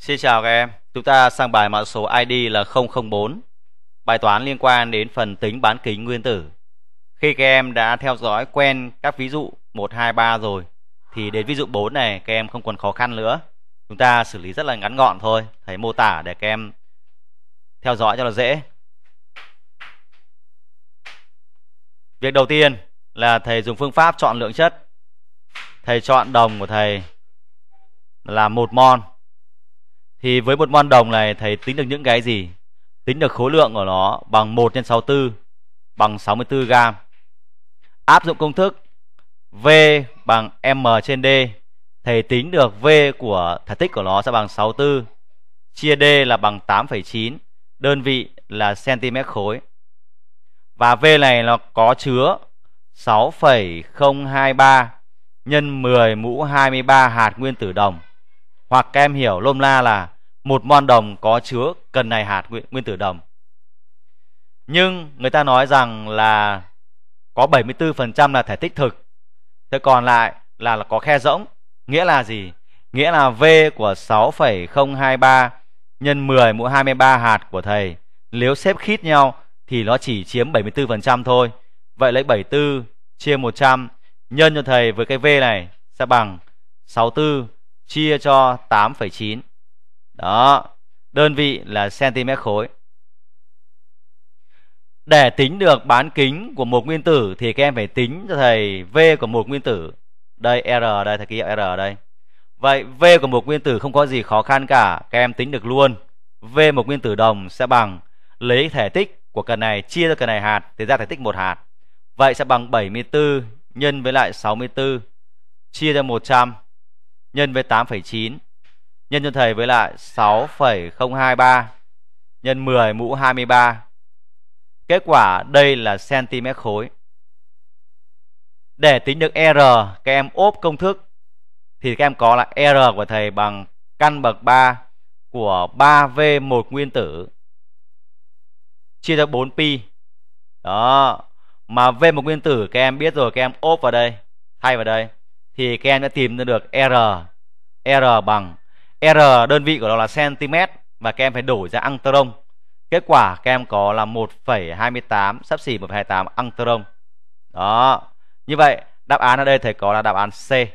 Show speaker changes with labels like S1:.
S1: Xin chào các em, chúng ta sang bài mã số ID là 004 Bài toán liên quan đến phần tính bán kính nguyên tử Khi các em đã theo dõi quen các ví dụ 1, 2, 3 rồi Thì đến ví dụ 4 này các em không còn khó khăn nữa Chúng ta xử lý rất là ngắn gọn thôi Thấy mô tả để các em theo dõi cho là dễ Việc đầu tiên là thầy dùng phương pháp chọn lượng chất Thầy chọn đồng của thầy là một mol thì với một mon đồng này thầy tính được những cái gì tính được khối lượng của nó bằng 1 x 64 bằng 64 gram áp dụng công thức V bằng M trên D thầy tính được V của thể tích của nó sẽ bằng 64 chia D là bằng 8,9 đơn vị là cm khối và V này nó có chứa 6,023 nhân 10 mũ 23 hạt nguyên tử đồng hoặc các em hiểu lôm la là một mon đồng có chứa cân này hạt nguyên, nguyên tử đồng nhưng người ta nói rằng là có 74% là thể tích thực thế còn lại là, là có khe rỗng nghĩa là gì nghĩa là V của 6,023 nhân 10 mũ 23 hạt của thầy nếu xếp khít nhau thì nó chỉ chiếm 74% thôi vậy lấy 74 chia 100 nhân cho thầy với cái V này sẽ bằng 64 chia cho 8,9. Đó, đơn vị là cm khối. Để tính được bán kính của một nguyên tử thì các em phải tính cho thầy V của một nguyên tử. Đây R đây thầy ký hiệu R đây. Vậy V của một nguyên tử không có gì khó khăn cả, các em tính được luôn. V một nguyên tử đồng sẽ bằng lấy thể tích của cần này chia cho cần này hạt thì ra thể tích một hạt. Vậy sẽ bằng 74 nhân với lại 64 chia cho 100 nhân với 8,9 nhân cho thầy với lại 6,023 nhân 10 mũ 23. Kết quả đây là cm khối. Để tính được R, các em ốp công thức thì các em có là R của thầy bằng căn bậc 3 của 3V1 nguyên tử chia cho 4pi. Đó, mà V1 nguyên tử các em biết rồi, các em ốp vào đây, thay vào đây thì các em đã tìm ra được r r bằng r đơn vị của nó là cm và các em phải đổi ra angstrom kết quả các em có là 1,28 sắp xỉ 1,28 angstrom đó như vậy đáp án ở đây thầy có là đáp án C